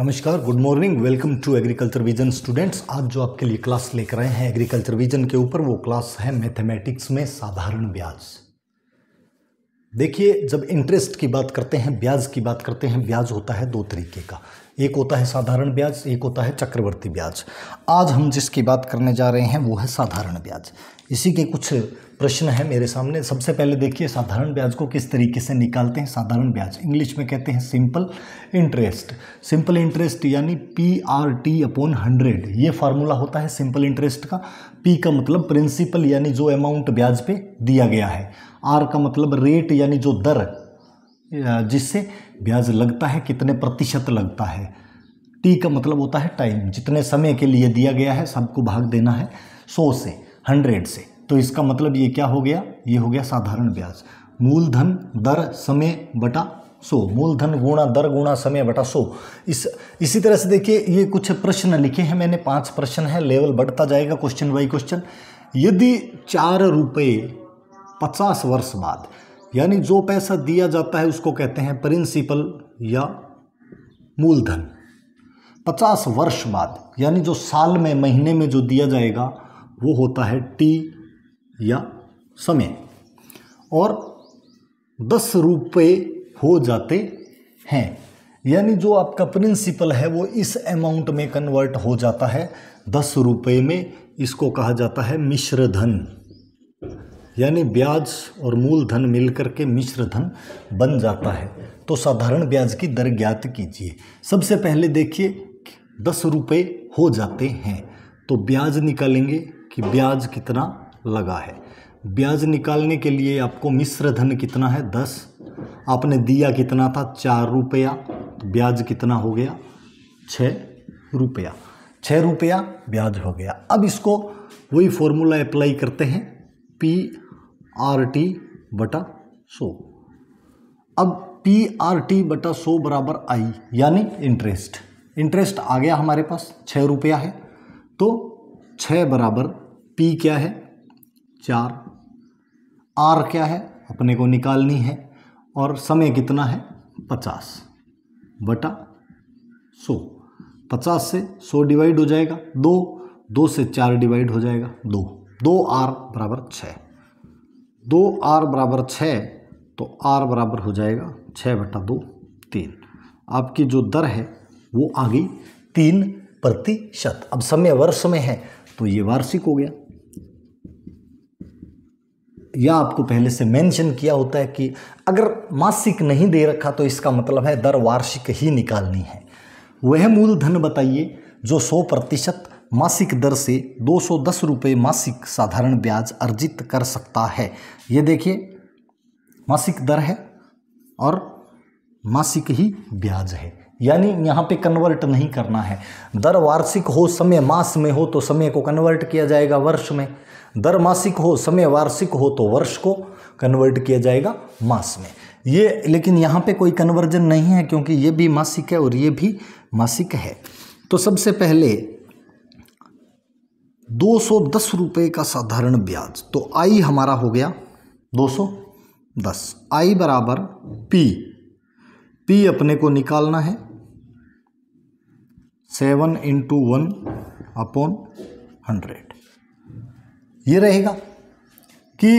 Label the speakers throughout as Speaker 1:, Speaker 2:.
Speaker 1: नमस्कार good morning welcome to agriculture vision students आज जो आपके लिए क्लास लेकर आए हैं एग्रीकल्चर विजन के ऊपर वो क्लास है मैथमेटिक्स में साधारण ब्याज देखिए जब इंटरेस्ट की बात करते हैं ब्याज की बात करते हैं ब्याज होता है दो तरीके का एक होता है साधारण ब्याज एक होता है चक्रवर्ती ब्याज आज हम जिसकी बात करने जा रहे हैं वो है साधारण ब्याज इसी के कुछ प्रश्न है मेरे सामने सबसे पहले देखिए साधारण ब्याज को किस तरीके से निकालते हैं साधारण ब्याज इंग्लिश में कहते हैं सिंपल इंटरेस्ट सिंपल इंटरेस्ट यानी P R T upon hundred ये फार्मूला होता है सिंपल इंटरेस्ट का पी का मतलब प्रिंसिपल यानी जो अमाउंट ब्याज पे दिया गया है आर का मतलब रेट यानी जो दर जिससे ब्याज लगता है कितने प्रतिशत लगता है टी का मतलब होता है टाइम जितने समय के लिए दिया गया है सबको भाग देना है सौ से हंड्रेड से तो इसका मतलब ये क्या हो गया ये हो गया साधारण ब्याज मूलधन दर समय बटा सो मूलधन गुणा दर गुणा समय बटा सो इस इसी तरह से देखिए ये कुछ प्रश्न लिखे हैं मैंने पांच प्रश्न हैं लेवल बढ़ता जाएगा क्वेश्चन बाई क्वेश्चन यदि चार रुपये पचास वर्ष बाद यानी जो पैसा दिया जाता है उसको कहते हैं प्रिंसिपल या मूलधन पचास वर्ष बाद यानी जो साल में महीने में जो दिया जाएगा वो होता है टी या समय और दस रुपये हो जाते हैं यानी जो आपका प्रिंसिपल है वो इस अमाउंट में कन्वर्ट हो जाता है दस रुपये में इसको कहा जाता है मिश्र धन यानी ब्याज और मूलधन मिलकर के मिश्र धन बन जाता है तो साधारण ब्याज की दर ज्ञात कीजिए सबसे पहले देखिए दस रुपये हो जाते हैं तो ब्याज निकालेंगे कि ब्याज कितना लगा है ब्याज निकालने के लिए आपको मिश्र धन कितना है दस आपने दिया कितना था चार रुपया तो ब्याज कितना हो गया छ रुपया छः रुपया ब्याज हो गया अब इसको वही फॉर्मूला अप्लाई करते हैं पी आर टी बटा सो अब पी आर टी बटा सो बराबर आई यानी इंटरेस्ट इंटरेस्ट आ गया हमारे पास छः रुपया है तो छः बराबर पी क्या है चार आर क्या है अपने को निकालनी है और समय कितना है पचास बटा सो पचास से सौ डिवाइड हो जाएगा दो दो से चार डिवाइड हो जाएगा दो दो आर बराबर छः दो आर बराबर छ तो आर बराबर हो जाएगा छः बटा दो तीन आपकी जो दर है वो आ गई तीन प्रतिशत अब समय वर्ष में है तो ये वार्षिक हो गया या आपको पहले से मेंशन किया होता है कि अगर मासिक नहीं दे रखा तो इसका मतलब है दर वार्षिक ही निकालनी है वह मूलधन बताइए जो 100 प्रतिशत मासिक दर से दो सौ मासिक साधारण ब्याज अर्जित कर सकता है ये देखिए मासिक दर है और मासिक ही ब्याज है यानी यहाँ पे कन्वर्ट नहीं करना है दर वार्षिक हो समय मास में हो तो समय को कन्वर्ट किया जाएगा वर्ष में दर मासिक हो समय वार्षिक हो तो वर्ष को कन्वर्ट किया जाएगा मास में ये लेकिन यहाँ पे कोई कन्वर्जन नहीं है क्योंकि ये भी मासिक है और ये भी मासिक है तो सबसे पहले दो सौ दस रुपये का साधारण ब्याज तो आई हमारा हो गया दो सौ दस आई बराबर पी पी अपने को निकालना है seven into one upon hundred ये रहेगा कि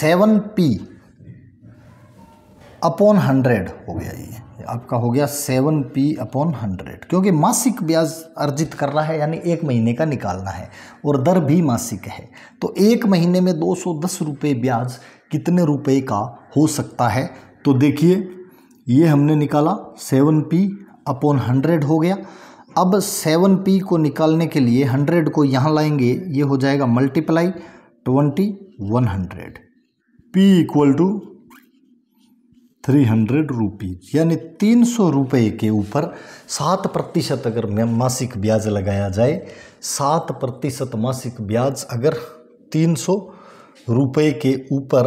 Speaker 1: सेवन पी अपॉन हंड्रेड हो गया ये आपका हो गया सेवन पी अपॉन हंड्रेड क्योंकि मासिक ब्याज अर्जित करना है यानी एक महीने का निकालना है और दर भी मासिक है तो एक महीने में दो सौ दस रुपये ब्याज कितने रुपए का हो सकता है तो देखिए ये हमने निकाला सेवन पी अपॉन हंड्रेड हो गया अब सेवन पी को निकालने के लिए हंड्रेड को यहाँ लाएंगे ये हो जाएगा multiply twenty one hundred P equal to three hundred rupees यानी तीन सौ रुपये के ऊपर सात प्रतिशत अगर मासिक ब्याज लगाया जाए सात प्रतिशत मासिक ब्याज अगर तीन सौ रुपये के ऊपर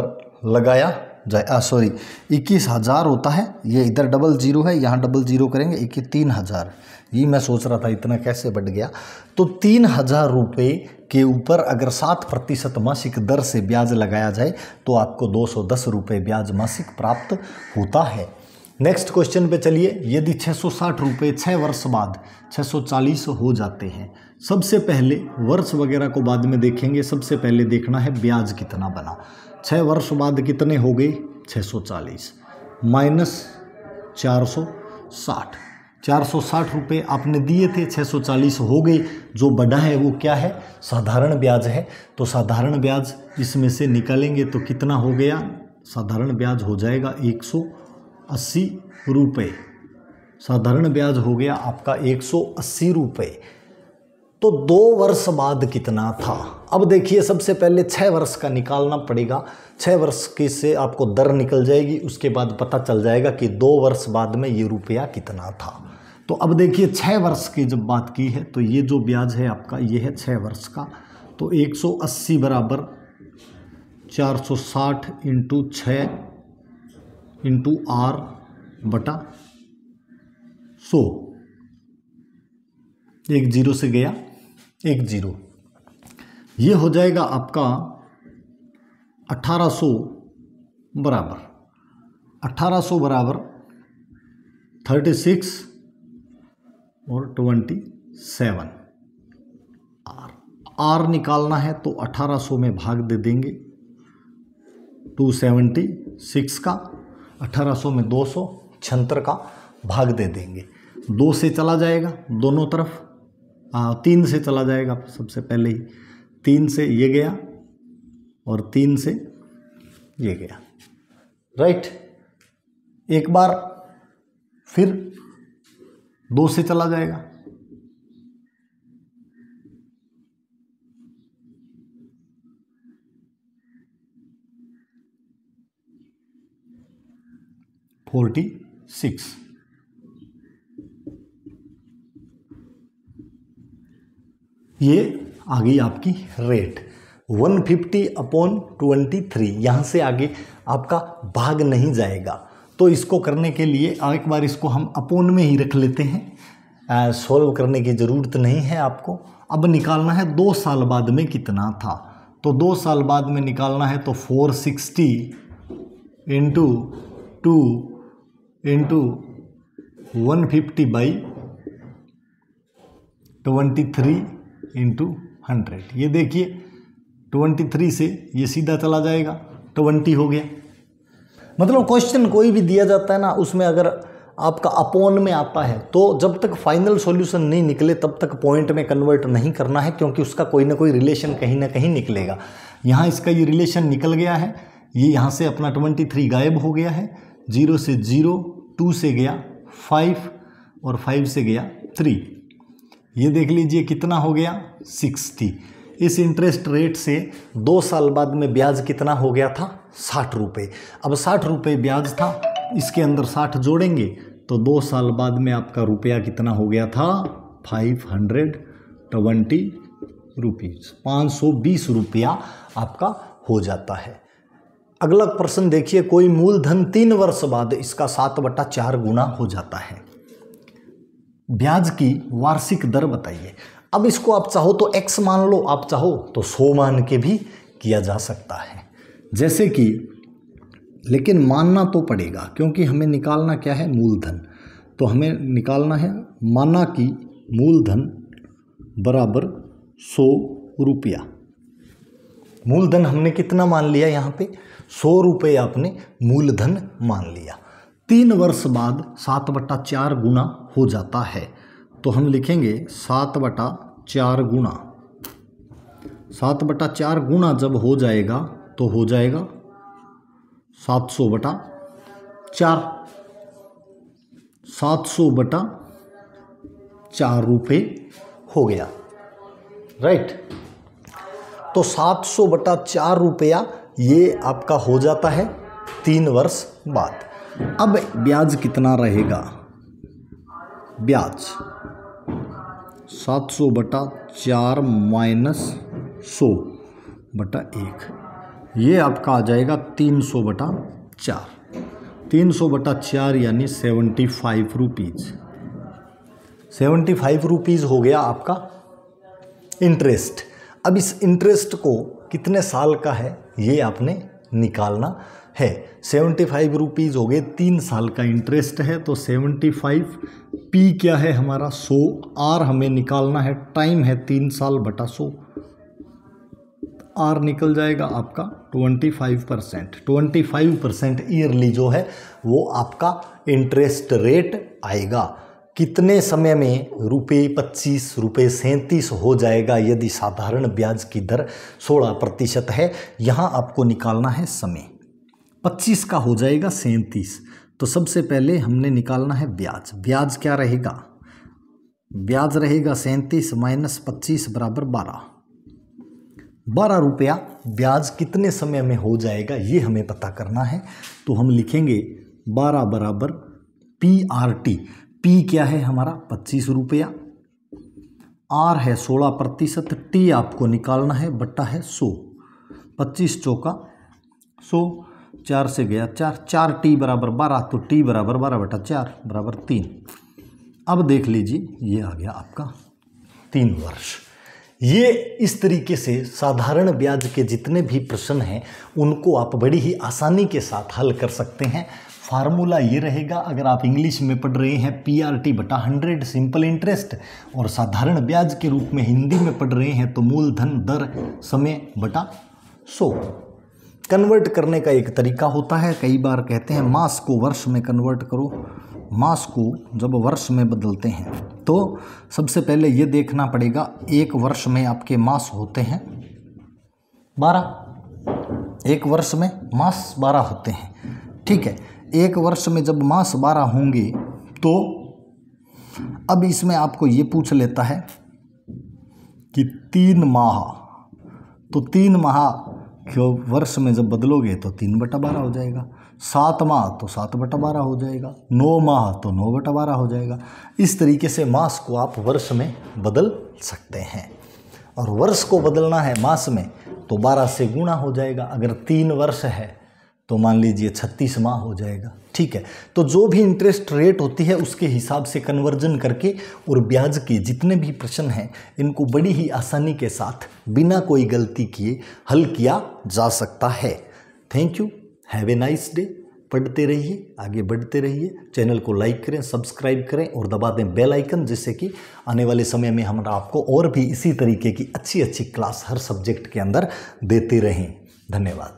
Speaker 1: लगाया जाए सॉरी इक्कीस हज़ार होता है ये इधर डबल जीरो है यहाँ डबल जीरो करेंगे इक्कीस तीन हज़ार ये मैं सोच रहा था इतना कैसे बढ़ गया तो तीन हज़ार रुपये के ऊपर अगर सात प्रतिशत मासिक दर से ब्याज लगाया जाए तो आपको दो सौ दस रुपये ब्याज मासिक प्राप्त होता है नेक्स्ट क्वेश्चन पे चलिए यदि छः सौ साठ रुपये छः वर्ष बाद छः सौ चालीस हो जाते हैं सबसे पहले वर्ष वगैरह को बाद में देखेंगे सबसे पहले देखना है ब्याज कितना बना छः वर्ष बाद कितने हो गए छः सौ चालीस माइनस चार सौ साठ चार सौ साठ रुपये आपने दिए थे छः सौ चालीस हो गए जो बढ़ा है वो क्या है साधारण ब्याज है तो साधारण ब्याज इसमें से निकालेंगे तो कितना हो गया साधारण ब्याज हो जाएगा एक सौ अस्सी रुपये साधारण ब्याज हो गया आपका एक सौ अस्सी रुपये तो दो वर्ष बाद कितना था अब देखिए सबसे पहले छः वर्ष का निकालना पड़ेगा छः वर्ष की से आपको दर निकल जाएगी उसके बाद पता चल जाएगा कि दो वर्ष बाद में ये रुपया कितना था तो अब देखिए छः वर्ष की जब बात की है तो ये जो ब्याज है आपका ये है छः वर्ष का तो 180 बराबर 460 सौ साठ इंटू छ इंटू आर बटा सो एक जीरो से गया एक जीरो ये हो जाएगा आपका अठारह सौ बराबर अठारह सौ बराबर थर्टी सिक्स और ट्वेंटी सेवन आर आर निकालना है तो अठारह सौ में भाग दे देंगे टू सेवेंटी सिक्स का अठारह सौ में दो सौ छहत्तर का भाग दे देंगे दो से चला जाएगा दोनों तरफ हाँ तीन से चला जाएगा सबसे पहले ही तीन से ये गया और तीन से ये गया राइट एक बार फिर दो से चला जाएगा फोर्टी सिक्स ये आ गई आपकी रेट 150 फिफ्टी अपॉन ट्वेंटी यहाँ से आगे आपका भाग नहीं जाएगा तो इसको करने के लिए एक बार इसको हम अपोन में ही रख लेते हैं सॉल्व करने की ज़रूरत नहीं है आपको अब निकालना है दो साल बाद में कितना था तो दो साल बाद में निकालना है तो four sixty into two into one fifty by twenty three into hundred ये देखिए ट्वेंटी थ्री से ये सीधा चला जाएगा ट्वेंटी हो गया मतलब क्वेश्चन कोई भी दिया जाता है ना उसमें अगर आपका अपोन में आता है तो जब तक फाइनल सॉल्यूशन नहीं निकले तब तक पॉइंट में कन्वर्ट नहीं करना है क्योंकि उसका कोई ना कोई रिलेशन कहीं ना कहीं निकलेगा यहाँ इसका ये रिलेशन निकल गया है ये यहाँ से अपना ट्वेंटी थ्री गायब हो गया है जीरो से जीरो टू से गया फाइव और फाइव से गया थ्री ये देख लीजिए कितना हो गया सिक्सटी इस इंटरेस्ट रेट से दो साल बाद में ब्याज कितना हो गया था साठ रुपये अब साठ रुपये ब्याज था इसके अंदर साठ जोड़ेंगे तो दो साल बाद में आपका रुपया कितना हो गया था फाइव हंड्रेड ट्वेंटी रुपीज़ पाँच सौ बीस रुपया आपका हो जाता है अगला प्रश्न देखिए कोई मूलधन तीन वर्ष बाद इसका सात बटा चार गुना हो जाता है ब्याज की वार्षिक दर बताइए अब इसको आप चाहो तो एक्स मान लो आप चाहो तो सो मान के भी किया जा सकता है जैसे कि लेकिन मानना तो पड़ेगा क्योंकि हमें निकालना क्या है मूलधन तो हमें निकालना है माना कि मूलधन बराबर सौ रुपया मूलधन हमने कितना मान लिया यहाँ पे सौ रुपये आपने मूलधन मान लिया तीन वर्ष बाद सात बटा चार गुना हो जाता है तो हम लिखेंगे सात बटा चार गुना सात बटा चार गुना जब हो जाएगा तो हो जाएगा सात सौ बटा चार सात सौ बटा चार रुपये हो गया राइट तो सात सौ बटा चार रुपया ये आपका हो जाता है तीन वर्ष बाद अब ब्याज कितना रहेगा ब्याज सात सौ बटा चार माइनस सौ बटा एक ये आपका आ जाएगा तीन सौ बटा चार तीन सौ बटा चार यानी 75 five rupees seventy five rupees हो गया आपका इंटरेस्ट अब इस इंटरेस्ट को कितने साल का है ये आपने निकालना है सेवेंटी फाइव रुपीज़ हो गए तीन साल का इंटरेस्ट है तो सेवेंटी फाइव पी क्या है हमारा सो आर हमें निकालना है टाइम है तीन साल बटा सो आर निकल जाएगा आपका twenty five percent twenty five percent yearly जो है वो आपका इंटरेस्ट रेट आएगा कितने समय में रुपये पच्चीस रुपये सैंतीस हो जाएगा यदि साधारण ब्याज की दर सोलह प्रतिशत है यहाँ आपको निकालना है समय पच्चीस का हो जाएगा सैंतीस तो सबसे पहले हमने निकालना है ब्याज ब्याज क्या रहेगा ब्याज रहेगा सैंतीस माइनस पच्चीस बराबर बारह बारह रुपया ब्याज कितने समय में हो जाएगा ये हमें पता करना है तो हम लिखेंगे बारह बराबर पी आर टी पी क्या है हमारा पच्चीस रुपया आर है सोलह प्रतिशत टी आपको निकालना है बट्टा है सौ पच्चीस चौका सौ चार से गया चार चार टी बराबर बारह तो टी बराबर बारह बटा चार बराबर तीन अब देख लीजिए ये आ गया आपका तीन वर्ष ये इस तरीके से साधारण ब्याज के जितने भी प्रश्न हैं उनको आप बड़ी ही आसानी के साथ हल कर सकते हैं फार्मूला ये रहेगा अगर आप इंग्लिश में पढ़ रहे हैं पी आर टी बटा हंड्रेड सिंपल इंटरेस्ट और साधारण ब्याज के रूप में हिंदी में पढ़ रहे हैं तो मूलधन दर समय बटा सौ कन्वर्ट करने का एक तरीका होता है कई बार कहते हैं मास को वर्ष में कन्वर्ट करो मास को जब वर्ष में बदलते हैं तो सबसे पहले ये देखना पड़ेगा एक वर्ष में आपके मास होते हैं बारह एक वर्ष में मास बारह होते हैं ठीक है एक वर्ष में जब मास बारह होंगे तो अब इसमें आपको ये पूछ लेता है कि तीन माह तो तीन माह क्यों वर्ष में जब बदलोगे तो तीन बटा बारह हो जाएगा सात माह तो सात बटा बारह हो जाएगा नौ माह तो नौ बटा बारह हो जाएगा इस तरीके से मास को आप वर्ष में बदल सकते हैं और वर्ष को बदलना है मास में तो बारह से गुणा हो जाएगा अगर तीन वर्ष है तो मान लीजिए छत्तीस माह हो जाएगा ठीक है तो जो भी इंटरेस्ट रेट होती है उसके हिसाब से कन्वर्जन करके और ब्याज के जितने भी प्रश्न हैं इनको बड़ी ही आसानी के साथ बिना कोई गलती किए हल किया जा सकता है thank you have a nice day पढ़ते रहिए आगे बढ़ते रहिए चैनल को लाइक करें सब्सक्राइब करें और दबा दें बेल आइकन जिससे कि आने वाले समय में हम आपको और भी इसी तरीके की अच्छी अच्छी क्लास हर सब्जेक्ट के अंदर देते रहें धन्यवाद